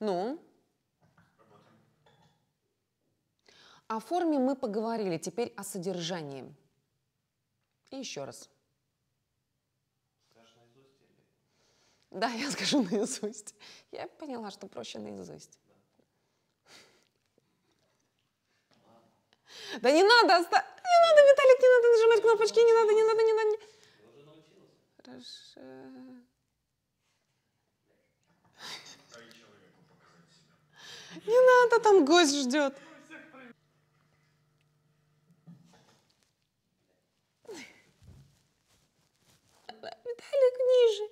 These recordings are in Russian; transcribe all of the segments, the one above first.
Ну? О форме мы поговорили, теперь о содержании. И еще раз. Да, я скажу наизусть. Я поняла, что проще наизусть. Да, не надо, оста... не надо, Виталик, не надо нажимать кнопочки, не надо, не надо, не надо. Не... Хорошо. Санта там гость ждет. Виталик, ниже.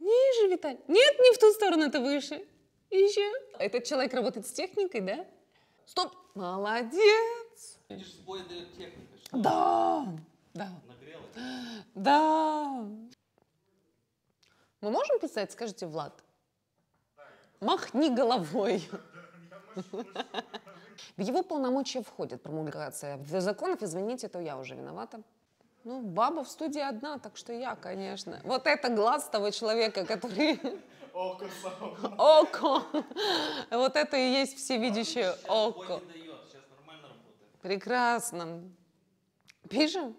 Ниже, Виталик. Нет, не в ту сторону, это выше. Еще. Этот человек работает с техникой, да? Стоп. Молодец. Видишь, сбой дает техника. Да. Да. Нагрела. Да. Мы можем писать, скажите, Влад? Махни головой. В его полномочия входит промульгация законов, извините, то я уже виновата. Ну, баба в студии одна, так что я, конечно. Вот это глаз того человека, который... Око Око. Вот это и есть всевидящее око. Прекрасно. Пишем?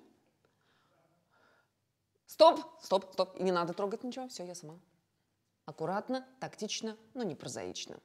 Стоп, стоп, стоп. Не надо трогать ничего, все, я сама. Аккуратно, тактично, но не прозаично.